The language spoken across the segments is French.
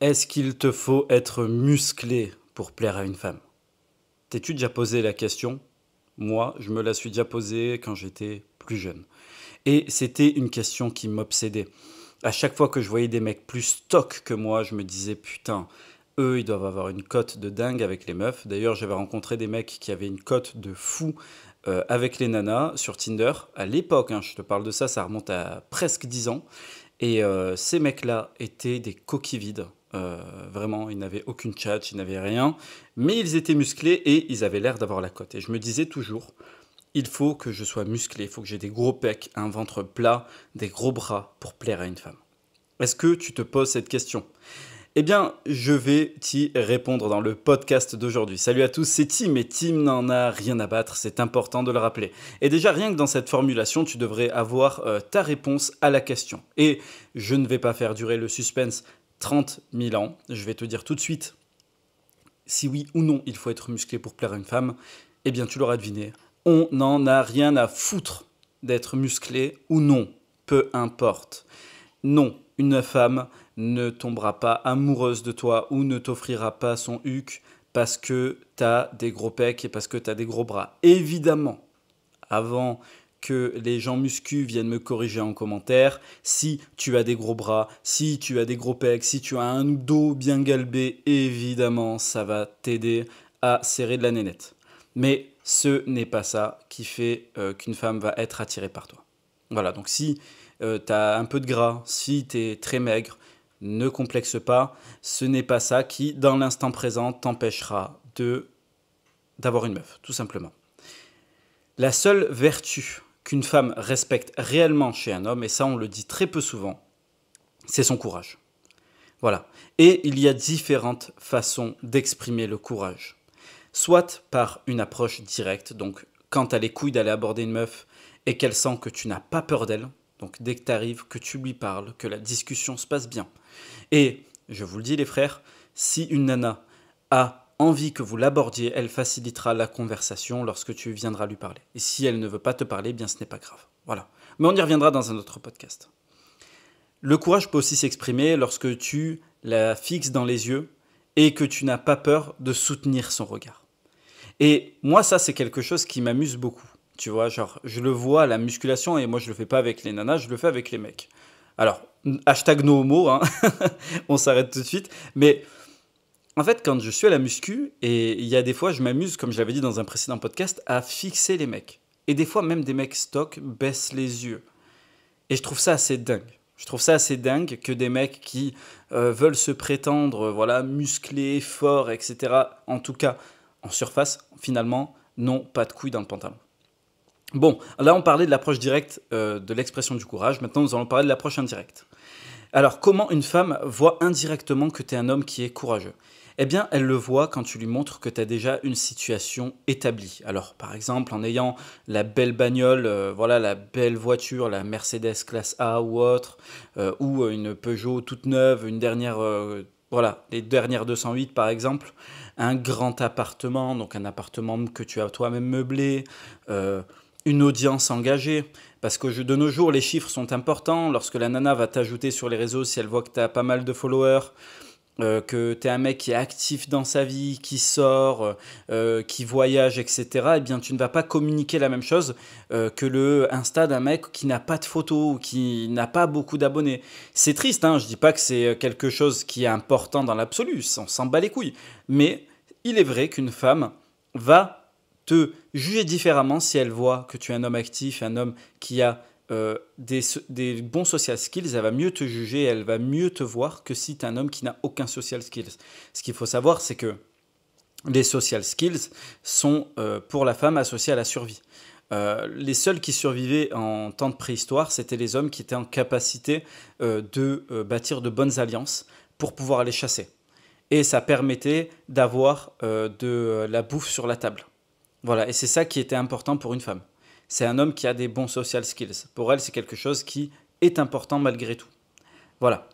Est-ce qu'il te faut être musclé pour plaire à une femme T'es-tu déjà posé la question Moi, je me la suis déjà posée quand j'étais plus jeune. Et c'était une question qui m'obsédait. À chaque fois que je voyais des mecs plus stock que moi, je me disais putain, eux, ils doivent avoir une cote de dingue avec les meufs. D'ailleurs, j'avais rencontré des mecs qui avaient une cote de fou euh, avec les nanas sur Tinder. À l'époque, hein. je te parle de ça, ça remonte à presque 10 ans. Et euh, ces mecs-là étaient des coquilles vides. Euh, vraiment, ils n'avaient aucune chat ils n'avaient rien. Mais ils étaient musclés et ils avaient l'air d'avoir la cote. Et je me disais toujours, il faut que je sois musclé, il faut que j'ai des gros pecs, un ventre plat, des gros bras pour plaire à une femme. Est-ce que tu te poses cette question eh bien, je vais t'y répondre dans le podcast d'aujourd'hui. Salut à tous, c'est Tim et Tim n'en a rien à battre, c'est important de le rappeler. Et déjà, rien que dans cette formulation, tu devrais avoir euh, ta réponse à la question. Et je ne vais pas faire durer le suspense 30 000 ans, je vais te dire tout de suite si oui ou non il faut être musclé pour plaire à une femme, eh bien tu l'auras deviné, on n'en a rien à foutre d'être musclé ou non, peu importe. Non, une femme ne tombera pas amoureuse de toi ou ne t'offrira pas son huc parce que t'as des gros pecs et parce que t'as des gros bras. Évidemment, avant que les gens muscus viennent me corriger en commentaire. Si tu as des gros bras, si tu as des gros pecs, si tu as un dos bien galbé, évidemment, ça va t'aider à serrer de la nénette. Mais ce n'est pas ça qui fait euh, qu'une femme va être attirée par toi. Voilà, donc si euh, t'as tu as un peu de gras, si tu es très maigre, ne complexe pas, ce n'est pas ça qui, dans l'instant présent, t'empêchera de d'avoir une meuf, tout simplement. La seule vertu qu'une femme respecte réellement chez un homme, et ça on le dit très peu souvent, c'est son courage. Voilà. Et il y a différentes façons d'exprimer le courage. Soit par une approche directe, donc quand t'as les couilles d'aller aborder une meuf et qu'elle sent que tu n'as pas peur d'elle, donc dès que tu arrives, que tu lui parles, que la discussion se passe bien. Et je vous le dis les frères, si une nana a envie que vous l'abordiez, elle facilitera la conversation lorsque tu viendras lui parler. Et si elle ne veut pas te parler, eh bien ce n'est pas grave. Voilà. Mais on y reviendra dans un autre podcast. Le courage peut aussi s'exprimer lorsque tu la fixes dans les yeux et que tu n'as pas peur de soutenir son regard. Et moi, ça, c'est quelque chose qui m'amuse beaucoup. Tu vois, genre, je le vois, la musculation, et moi, je le fais pas avec les nanas, je le fais avec les mecs. Alors, hashtag no homo, hein. on s'arrête tout de suite. Mais en fait, quand je suis à la muscu, et il y a des fois, je m'amuse, comme je l'avais dit dans un précédent podcast, à fixer les mecs. Et des fois, même des mecs stock baissent les yeux. Et je trouve ça assez dingue. Je trouve ça assez dingue que des mecs qui euh, veulent se prétendre euh, voilà musclés, forts, etc., en tout cas en surface, finalement, n'ont pas de couilles dans le pantalon. Bon, là on parlait de l'approche directe euh, de l'expression du courage, maintenant nous allons parler de l'approche indirecte. Alors comment une femme voit indirectement que tu es un homme qui est courageux eh bien, elle le voit quand tu lui montres que tu as déjà une situation établie. Alors, par exemple, en ayant la belle bagnole, euh, voilà, la belle voiture, la Mercedes classe A ou autre, euh, ou euh, une Peugeot toute neuve, une dernière, voilà, les dernières 208 par exemple, un grand appartement, donc un appartement que tu as toi-même meublé, une audience engagée. Parce que de nos jours, les chiffres sont importants. Lorsque la nana va t'ajouter sur les réseaux, si elle voit que tu as pas mal de followers, euh, que tu es un mec qui est actif dans sa vie, qui sort, euh, qui voyage, etc., eh bien, tu ne vas pas communiquer la même chose euh, que le Insta d'un mec qui n'a pas de photos qui n'a pas beaucoup d'abonnés. C'est triste, hein je dis pas que c'est quelque chose qui est important dans l'absolu, on s'en bat les couilles. Mais il est vrai qu'une femme va te juger différemment si elle voit que tu es un homme actif, un homme qui a euh, des, bons social skills, elle va mieux te juger, elle va mieux te voir que si tu es un homme qui n'a aucun social skills. Ce qu'il faut savoir, c'est que les social skills sont euh, pour la femme associés à la survie. Euh, les seuls qui survivaient en temps de préhistoire, c'était les hommes qui étaient en capacité de bâtir de bonnes alliances pour pouvoir aller chasser. Et ça permettait d'avoir de la bouffe sur la table. Voilà, et c'est ça qui était important pour une femme c'est un homme qui a des bons social skills. Pour elle, c'est quelque chose qui est important malgré tout. Voilà.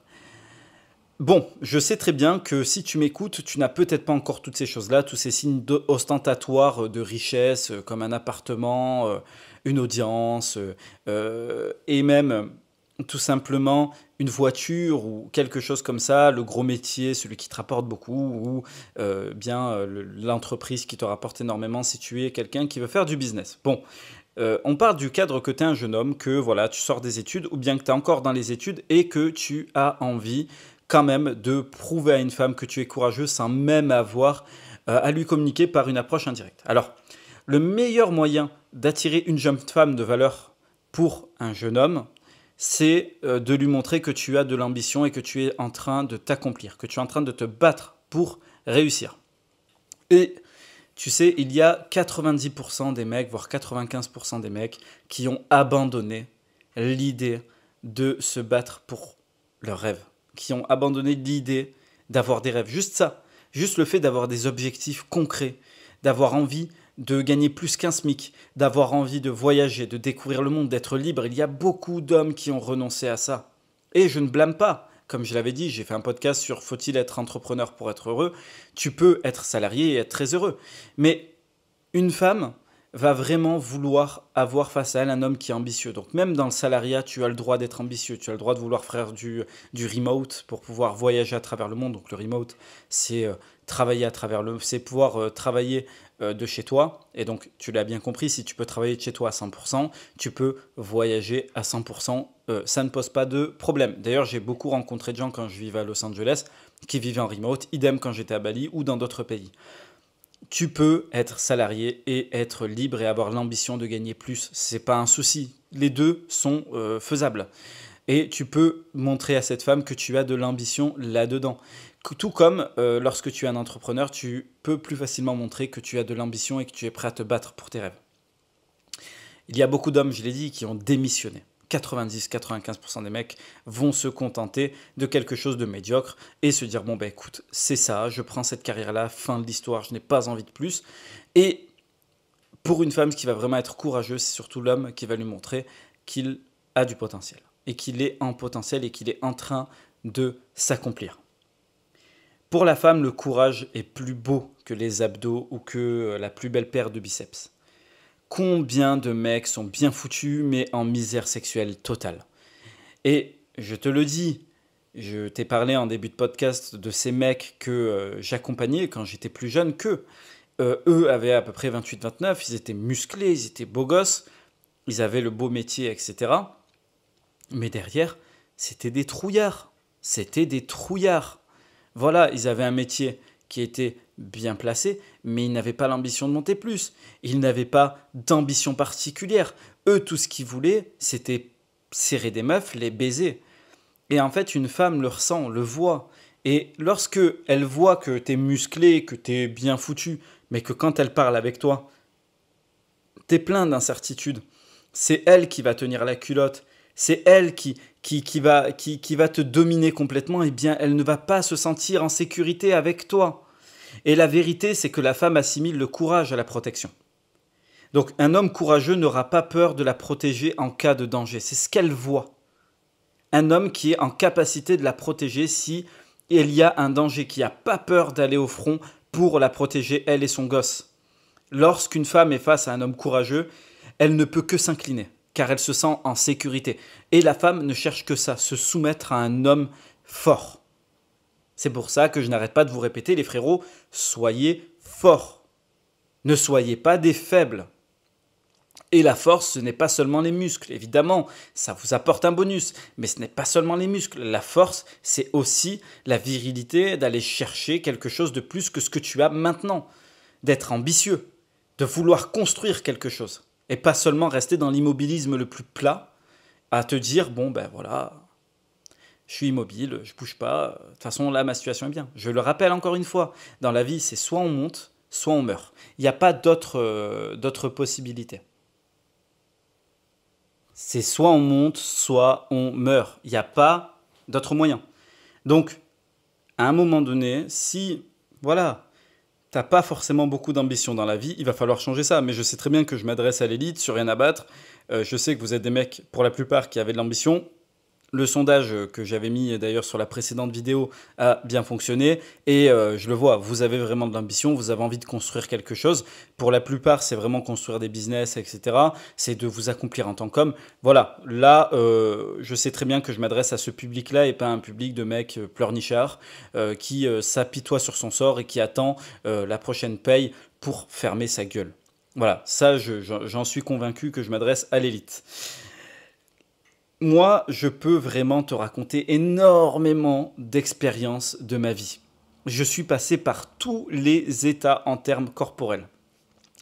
Bon, je sais très bien que si tu m'écoutes, tu n'as peut-être pas encore toutes ces choses-là, tous ces signes ostentatoires de richesse, euh, comme un appartement, euh, une audience, euh, et même tout simplement une voiture ou quelque chose comme ça, le gros métier, celui qui te rapporte beaucoup, ou bien l'entreprise qui te rapporte énormément si tu es quelqu'un qui veut faire du business. Bon, euh, on part du cadre que tu es un jeune homme, que voilà, tu sors des études, ou bien que tu es encore dans les études et que tu as envie quand même de prouver à une femme que tu es courageux sans même avoir euh, à lui communiquer par une approche indirecte. Alors, le meilleur moyen d'attirer une jeune femme de valeur pour un jeune homme, c'est euh, de lui montrer que tu as de l'ambition et que tu es en train de t'accomplir, que tu es en train de te battre pour réussir. Et tu sais, il y a 90% des mecs, voire 95% des mecs, qui ont abandonné l'idée de se battre pour leurs rêves, qui ont abandonné l'idée d'avoir des rêves. Juste ça, juste le fait d'avoir des objectifs concrets, d'avoir envie de gagner plus qu'un SMIC, d'avoir envie de voyager, de découvrir le monde, d'être libre. Il y a beaucoup d'hommes qui ont renoncé à ça. Et je ne blâme pas. Comme je l'avais dit, j'ai fait un podcast sur faut-il être entrepreneur pour être heureux. Tu peux être salarié et être très heureux. Mais une femme va vraiment vouloir avoir face à elle un homme qui est ambitieux. Donc même dans le salariat, tu as le droit d'être ambitieux, tu as le droit de vouloir faire du, du remote pour pouvoir voyager à travers le monde. Donc le remote, c'est euh, travailler à travers le... C'est pouvoir euh, travailler euh, de chez toi. Et donc, tu l'as bien compris, si tu peux travailler de chez toi à 100%, tu peux voyager à 100%. Euh, ça ne pose pas de problème. D'ailleurs, j'ai beaucoup rencontré de gens quand je vivais à Los Angeles qui vivaient en remote, idem quand j'étais à Bali ou dans d'autres pays. Tu peux être salarié et être libre et avoir l'ambition de gagner plus. C'est pas un souci. Les deux sont euh, faisables et tu peux montrer à cette femme que tu as de l'ambition là-dedans tout comme euh, lorsque tu es un entrepreneur, tu peux plus facilement montrer que tu as de l'ambition et que tu es prêt à te battre pour tes rêves. Il y a beaucoup d'hommes, je l'ai dit, qui ont démissionné. 90-95% des mecs vont se contenter de quelque chose de médiocre et se dire bon ben écoute, c'est ça, je prends cette carrière-là, fin de l'histoire, je n'ai pas envie de plus. Et pour une femme, ce qui va vraiment être courageux, c'est surtout l'homme qui va lui montrer qu'il a du potentiel et qu'il est en potentiel et qu'il est en train de s'accomplir. Pour la femme, le courage est plus beau que les abdos ou que euh, la plus belle paire de biceps. Combien de mecs sont bien foutus mais en misère sexuelle totale Et je te le dis, je t'ai parlé en début de podcast de ces mecs que euh, j'accompagnais quand j'étais plus jeune qu'eux. Euh, eux avaient à peu près 28-29, ils étaient musclés, ils étaient beaux gosses, ils avaient le beau métier, etc. Mais derrière, c'était des trouillards. C'était des trouillards. Voilà, ils avaient un métier qui était bien placé, mais ils n'avaient pas l'ambition de monter plus. Ils n'avaient pas d'ambition particulière. Eux, tout ce qu'ils voulaient, c'était serrer des meufs, les baiser. Et en fait, une femme le ressent, le voit. Et lorsque elle voit que t'es musclé, que t'es bien foutu, mais que quand elle parle avec toi, t'es plein d'incertitudes. C'est elle qui va tenir la culotte. C'est elle qui, qui, va, qui, va te dominer complètement, eh bien, elle ne va pas se sentir en sécurité avec toi. Et la vérité, c'est que la femme assimile le courage à la protection. Donc un homme courageux n'aura pas peur de la protéger en cas de danger. C'est ce qu'elle voit. Un homme qui est en capacité de la protéger si il y a un danger, qui n'a pas peur d'aller au front pour la protéger, elle et son gosse. Lorsqu'une femme est face à un homme courageux, elle ne peut que s'incliner car elle se sent en sécurité. Et la femme ne cherche que ça, se soumettre à un homme fort. C'est pour ça que je n'arrête pas de vous répéter, les frérots, soyez forts. Ne soyez pas des faibles. Et la force, ce n'est pas seulement les muscles, évidemment, ça vous apporte un bonus, mais ce n'est pas seulement les muscles. La force, c'est aussi la virilité d'aller chercher quelque chose de plus que ce que tu as maintenant, d'être ambitieux, de vouloir construire quelque chose et pas seulement rester dans l'immobilisme le plus plat, à te dire bon ben voilà, je suis immobile, je bouge pas, de toute façon là ma situation est bien. Je le rappelle encore une fois, dans la vie c'est soit on monte, soit on meurt. Il n'y a pas d'autres euh, possibilités. possibilités. C'est soit on monte, soit on meurt. Il n'y a pas d'autres moyens. Donc, à un moment donné, si, voilà, t'as pas forcément beaucoup d'ambition dans la vie, il va falloir changer ça. Mais je sais très bien que je m'adresse à l'élite, sur rien à battre. Euh, je sais que vous êtes des mecs, pour la plupart, qui avaient de l'ambition. Le sondage que j'avais mis d'ailleurs sur la précédente vidéo a bien fonctionné et euh, je le vois, vous avez vraiment de l'ambition, vous avez envie de construire quelque chose. Pour la plupart, c'est vraiment construire des business, etc. C'est de vous accomplir en tant qu'homme. Voilà, là, euh, je sais très bien que je m'adresse à ce public-là et pas à un public de mecs euh, pleurnichards qui s'apitoie sur son sort et qui attend la prochaine paye pour fermer sa gueule. Voilà, ça, j'en suis convaincu que je m'adresse à l'élite moi, je peux vraiment te raconter énormément d'expériences de ma vie. Je suis passé par tous les états en termes corporels.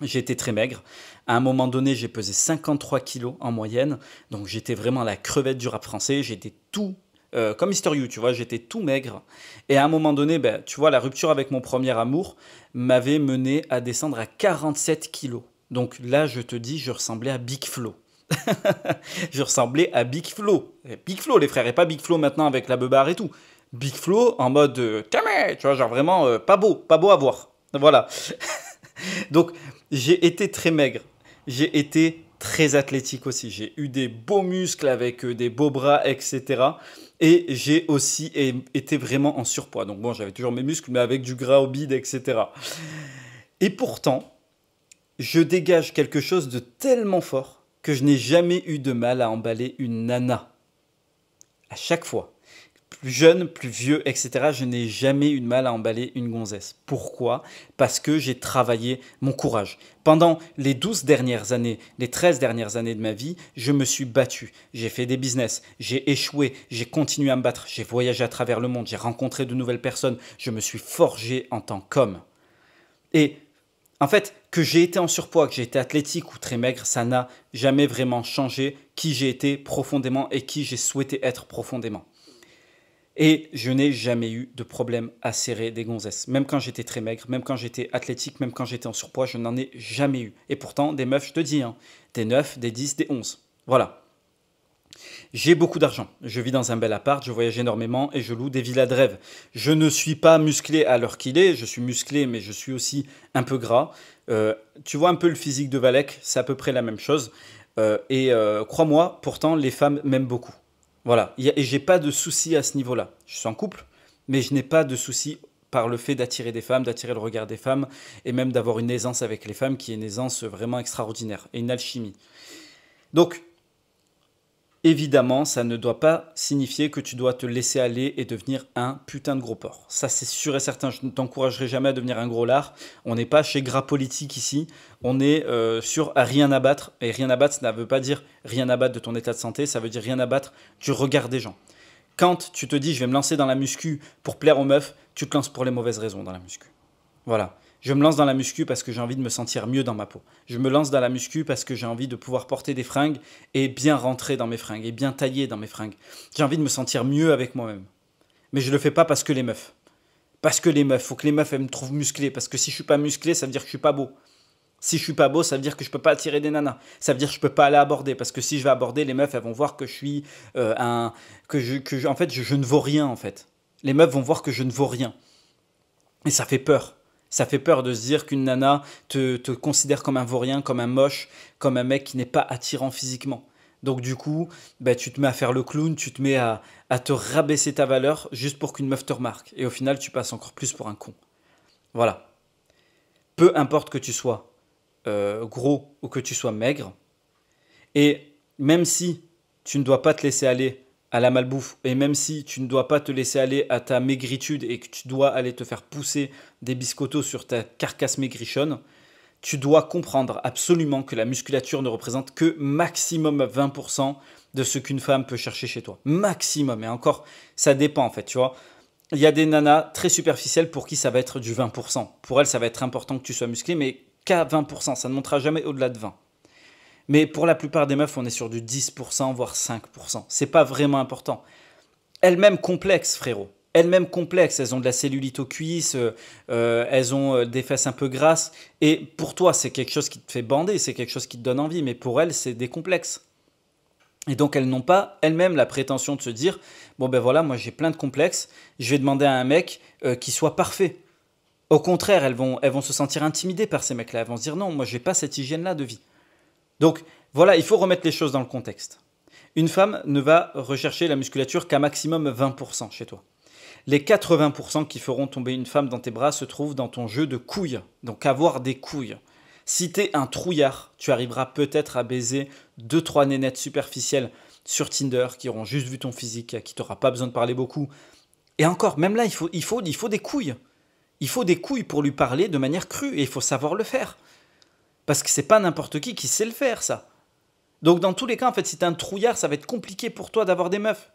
J'étais très maigre. À un moment donné, j'ai pesé 53 kilos en moyenne. Donc j'étais vraiment la crevette du rap français. J'étais tout euh, comme Mister You, tu vois, j'étais tout maigre. Et à un moment donné, ben, tu vois, la rupture avec mon premier amour m'avait mené à descendre à 47 kilos. Donc là, je te dis, je ressemblais à Big Flo. je ressemblais à Big Flo. Big Flo, les frères, et pas Big Flo maintenant avec la beubare et tout. Big Flo en mode euh, tu vois, genre vraiment euh, pas beau, pas beau à voir. Voilà. Donc, j'ai été très maigre. J'ai été très athlétique aussi. J'ai eu des beaux muscles avec euh, des beaux bras, etc. Et j'ai aussi été vraiment en surpoids. Donc bon, j'avais toujours mes muscles, mais avec du gras au bide, etc. Et pourtant, je dégage quelque chose de tellement fort que je n'ai jamais eu de mal à emballer une nana. À chaque fois. Plus jeune, plus vieux, etc. Je n'ai jamais eu de mal à emballer une gonzesse. Pourquoi Parce que j'ai travaillé mon courage. Pendant les 12 dernières années, les 13 dernières années de ma vie, je me suis battu. J'ai fait des business, j'ai échoué, j'ai continué à me battre, j'ai voyagé à travers le monde, j'ai rencontré de nouvelles personnes, je me suis forgé en tant qu'homme. Et en fait, que j'ai été en surpoids, que j'ai été athlétique ou très maigre, ça n'a jamais vraiment changé qui j'ai été profondément et qui j'ai souhaité être profondément. Et je n'ai jamais eu de problème à serrer des gonzesses. Même quand j'étais très maigre, même quand j'étais athlétique, même quand j'étais en surpoids, je n'en ai jamais eu. Et pourtant, des meufs, je te dis, hein, des 9, des 10, des 11. Voilà. J'ai beaucoup d'argent. Je vis dans un bel appart, je voyage énormément et je loue des villas de rêve. Je ne suis pas musclé à l'heure qu'il est. Je suis musclé, mais je suis aussi un peu gras. Euh, tu vois un peu le physique de Valek, c'est à peu près la même chose. Euh, et euh, crois-moi, pourtant, les femmes m'aiment beaucoup. Voilà. Et j'ai pas de soucis à ce niveau-là. Je suis en couple, mais je n'ai pas de soucis par le fait d'attirer des femmes, d'attirer le regard des femmes, et même d'avoir une aisance avec les femmes qui est une aisance vraiment extraordinaire, et une alchimie. Donc, Évidemment, ça ne doit pas signifier que tu dois te laisser aller et devenir un putain de gros porc. Ça, c'est sûr et certain. Je ne t'encouragerai jamais à devenir un gros lard. On n'est pas chez Gras Politique ici. On est sûr euh, sur à rien abattre. Et rien abattre, ça ne veut pas dire rien abattre de ton état de santé. Ça veut dire rien abattre du regard des gens. Quand tu te dis je vais me lancer dans la muscu pour plaire aux meufs, tu te lances pour les mauvaises raisons dans la muscu. Voilà. Je me lance dans la muscu parce que j'ai envie de me sentir mieux dans ma peau. Je me lance dans la muscu parce que j'ai envie de pouvoir porter des fringues et bien rentrer dans mes fringues et bien tailler dans mes fringues. J'ai envie de me sentir mieux avec moi-même. Mais je le fais pas parce que les meufs. Parce que les meufs, faut que les meufs elles me trouvent musclé parce que si je suis pas musclé, ça veut dire que je suis pas beau. Si je suis pas beau, ça veut dire que je peux pas attirer des nanas. Ça veut dire que je peux pas aller aborder parce que si je vais aborder, les meufs elles vont voir que je suis euh, un que je que en fait je, je ne vaux rien en fait. Les meufs vont voir que je ne vaux rien. Et ça fait peur. Ça fait peur de se dire qu'une nana te, considère comme un vaurien, comme un moche, comme un mec qui n'est pas attirant physiquement. Donc du coup, bah, tu te mets à faire le clown, tu te mets à, te rabaisser ta valeur juste pour qu'une meuf te remarque. Et au final, tu passes encore plus pour un con. Voilà. Peu importe que tu sois euh, gros ou que tu sois maigre, et même si tu ne dois pas te laisser aller à la malbouffe, et même si tu ne dois pas te laisser aller à ta maigritude et que tu dois aller te faire pousser des biscottos sur ta carcasse maigrichonne, tu dois comprendre absolument que la musculature ne représente que maximum 20% de ce qu'une femme peut chercher chez toi. Maximum, et encore, ça dépend en fait, tu vois. Il y a des nanas très superficielles pour qui ça va être du 20%. Pour elles, ça va être important que tu sois musclé, mais qu'à 20%, ça ne montera jamais au-delà de 20%. Mais pour la plupart des meufs, on est sur du 10%, voire 5%. C'est pas vraiment important. Elles-mêmes complexes, frérot. Elles-mêmes complexes. Elles ont de la cellulite aux cuisses, euh, euh, elles ont euh, des fesses un peu grasses. Et pour toi, c'est quelque chose qui te fait bander, c'est quelque chose qui te donne envie. Mais pour elles, c'est des complexes. Et donc elles n'ont pas elles-mêmes la prétention de se dire bon ben voilà moi j'ai plein de complexes je vais demander à un mec qui soit parfait. Au contraire elles vont elles vont se sentir intimidées par ces mecs-là elles vont se dire non moi j'ai pas cette hygiène là de vie. Donc voilà, il faut remettre les choses dans le contexte. Une femme ne va rechercher la musculature qu'à maximum 20% chez toi. Les 80% qui feront tomber une femme dans tes bras se trouvent dans ton jeu de couilles, donc avoir des couilles. Si t'es un trouillard, tu arriveras peut-être à baiser 2-3 nénettes superficielles sur Tinder qui auront juste vu ton physique, qui t'aura pas besoin de parler beaucoup. Et encore, même là, il faut des couilles. Il faut des couilles pour lui parler de manière crue et il faut savoir le faire. Parce que c'est pas n'importe qui qui sait le faire, ça. Donc dans tous les cas, en fait, si t'es un trouillard, ça va être compliqué pour toi d'avoir des meufs.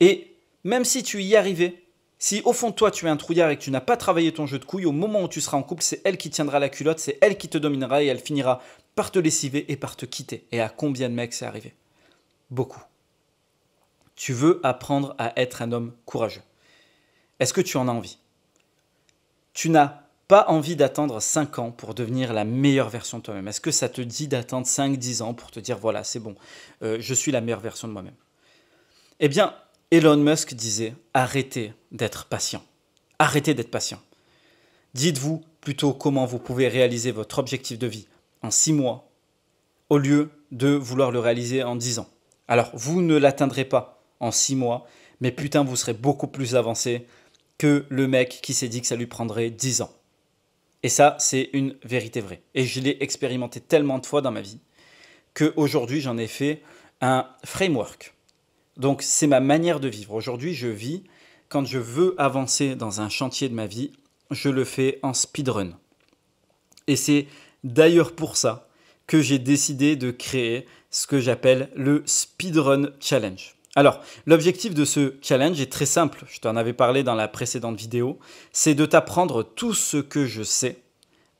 Et même si tu y arrivais, si au fond de toi tu es un trouillard et que tu n'as pas travaillé ton jeu de couilles, au moment où tu seras en couple, c'est elle qui tiendra la culotte, c'est elle qui te dominera et elle finira par te lessiver et par te quitter. Et à combien de mecs c'est arrivé Beaucoup. Tu veux apprendre à être un homme courageux. Est-ce que tu en as envie Tu n'as pas envie d'attendre 5 ans pour devenir la meilleure version de toi-même Est-ce que ça te dit d'attendre 5-10 ans pour te dire voilà, c'est bon, euh, je suis la meilleure version de moi-même Eh bien, Elon Musk disait arrêtez d'être patient. Arrêtez d'être patient. Dites-vous plutôt comment vous pouvez réaliser votre objectif de vie en 6 mois au lieu de vouloir le réaliser en 10 ans. Alors, vous ne l'atteindrez pas en 6 mois, mais putain, vous serez beaucoup plus avancé que le mec qui s'est dit que ça lui prendrait 10 ans. Et ça, c'est une vérité vraie. Et je l'ai expérimenté tellement de fois dans ma vie qu'aujourd'hui, j'en ai fait un framework. Donc, c'est ma manière de vivre. Aujourd'hui, je vis, quand je veux avancer dans un chantier de ma vie, je le fais en speedrun. Et c'est d'ailleurs pour ça que j'ai décidé de créer ce que j'appelle le Speedrun Challenge. Alors, l'objectif de ce challenge est très simple, je t'en avais parlé dans la précédente vidéo, c'est de t'apprendre tout ce que je sais,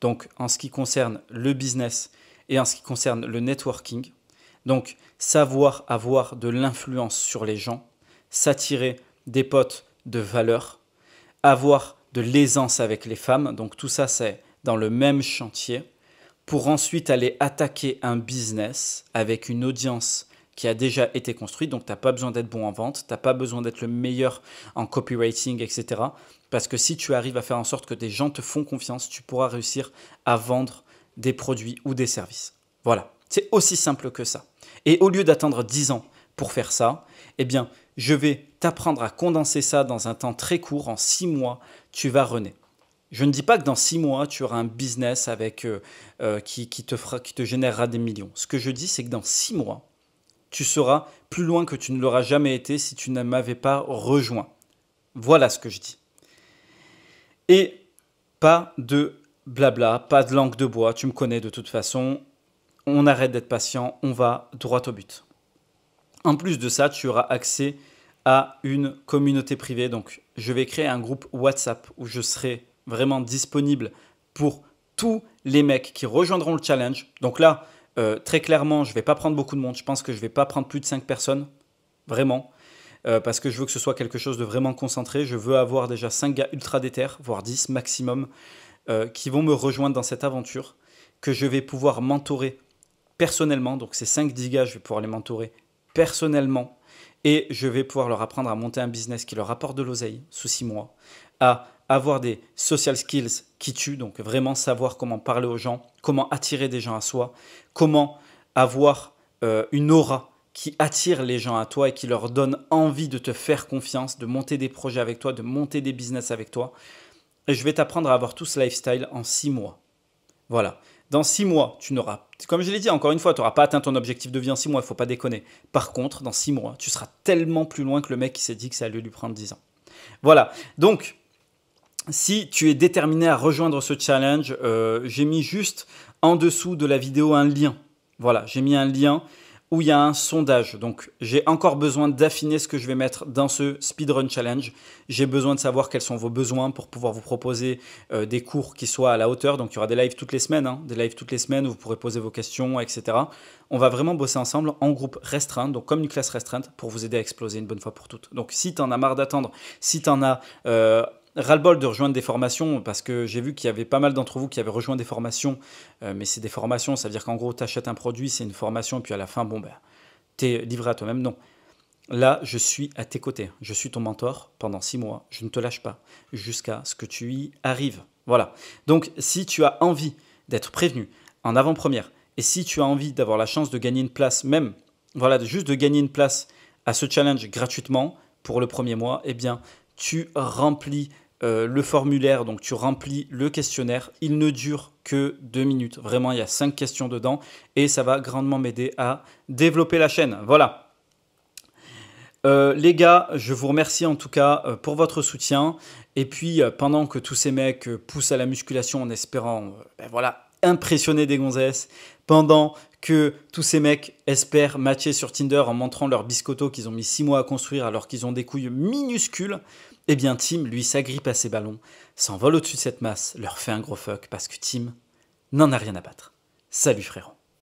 donc en ce qui concerne le business et en ce qui concerne le networking, donc savoir avoir de l'influence sur les gens, s'attirer des potes de valeur, avoir de l'aisance avec les femmes, donc tout ça c'est dans le même chantier, pour ensuite aller attaquer un business avec une audience qui a déjà été construit, Donc, tu n'as pas besoin d'être bon en vente, tu n'as pas besoin d'être le meilleur en copywriting, etc. Parce que si tu arrives à faire en sorte que des gens te font confiance, tu pourras réussir à vendre des produits ou des services. Voilà, c'est aussi simple que ça. Et au lieu d'attendre 10 ans pour faire ça, eh bien, je vais t'apprendre à condenser ça dans un temps très court, en 6 mois, tu vas renaître. Je ne dis pas que dans six mois, tu auras un business avec, euh, euh, qui, te fera, qui te générera des millions. Ce que je dis, c'est que dans six mois, tu seras plus loin que tu ne l'auras jamais été si tu ne m'avais pas rejoint. Voilà ce que je dis. Et pas de blabla, pas de langue de bois, tu me connais de toute façon. On arrête d'être patient, on va droit au but. En plus de ça, tu auras accès à une communauté privée. Donc, je vais créer un groupe WhatsApp où je serai vraiment disponible pour tous les mecs qui rejoindront le challenge. Donc là, euh, très clairement, je ne vais pas prendre beaucoup de monde. Je pense que je ne vais pas prendre plus de 5 personnes, vraiment, euh, parce que je veux que ce soit quelque chose de vraiment concentré. Je veux avoir déjà 5 gars ultra déter, voire 10 maximum, euh, qui vont me rejoindre dans cette aventure, que je vais pouvoir mentorer personnellement. Donc ces 5-10 gars, je vais pouvoir les mentorer personnellement. Et je vais pouvoir leur apprendre à monter un business qui leur apporte de l'oseille sous 6 mois, à avoir des social skills qui tuent, donc vraiment savoir comment parler aux gens, comment attirer des gens à soi, comment avoir euh, une aura qui attire les gens à toi et qui leur donne envie de te faire confiance, de monter des projets avec toi, de monter des business avec toi. Et je vais t'apprendre à avoir tout ce lifestyle en six mois. Voilà. Dans six mois, tu n'auras, comme je l'ai dit encore une fois, tu n'auras pas atteint ton objectif de vie en six mois, il ne faut pas déconner. Par contre, dans six mois, tu seras tellement plus loin que le mec qui s'est dit que ça allait lui prendre dix ans. Voilà. Donc, si tu es déterminé à rejoindre ce challenge, euh, j'ai mis juste en dessous de la vidéo un lien. Voilà, j'ai mis un lien où il y a un sondage. Donc j'ai encore besoin d'affiner ce que je vais mettre dans ce speedrun challenge. J'ai besoin de savoir quels sont vos besoins pour pouvoir vous proposer euh, des cours qui soient à la hauteur. Donc il y aura des lives toutes les semaines, hein. des lives toutes les semaines où vous pourrez poser vos questions, etc. On va vraiment bosser ensemble en groupe restreint, donc comme une classe restreinte, pour vous aider à exploser une bonne fois pour toutes. Donc si tu en as marre d'attendre, si tu en as... Euh, ras-le-bol de rejoindre des formations parce que j'ai vu qu'il y avait pas mal d'entre vous qui avaient rejoint des formations, euh, mais c'est des formations, ça veut dire qu'en gros, tu achètes un produit, c'est une formation, et puis à la fin, bon, ben, bah, tu es livré à toi-même. Non. Là, je suis à tes côtés, je suis ton mentor pendant six mois, je ne te lâche pas jusqu'à ce que tu y arrives. Voilà. Donc, si tu as envie d'être prévenu en avant-première, et si tu as envie d'avoir la chance de gagner une place, même, voilà, juste de gagner une place à ce challenge gratuitement pour le premier mois, eh bien, tu remplis euh, le formulaire, donc tu remplis le questionnaire. Il ne dure que deux minutes. Vraiment, il y a cinq questions dedans et ça va grandement m'aider à développer la chaîne. Voilà. Euh, les gars, je vous remercie en tout cas euh, pour votre soutien. Et puis, pendant que tous ces mecs poussent à la musculation en espérant, ben voilà, impressionner des gonzesses, pendant que tous ces mecs espèrent matcher sur Tinder en montrant leurs biscotto qu'ils ont mis six mois à construire alors qu'ils ont des couilles minuscules, eh bien, Tim, lui, s'agrippe à ses ballons, s'envole au-dessus de cette masse, leur fait un gros fuck parce que Tim n'en a rien à battre. Salut frérot.